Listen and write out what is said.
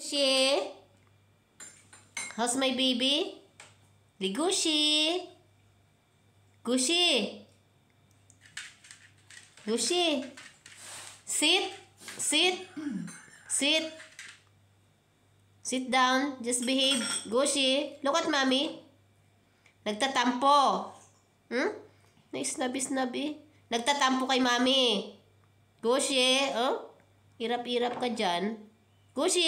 Ligushi. How's my baby? Ligushi. Gushi. Gushi. Sit. Sit. Sit. Sit down. Just behave. Gushi. Look at mommy. Nagtatampo. Hmm? Naisnabi-snabi. Eh. Nagtatampo kay mommy. Gushi. Oh? Hirap-hirap ka dyan. 恭喜。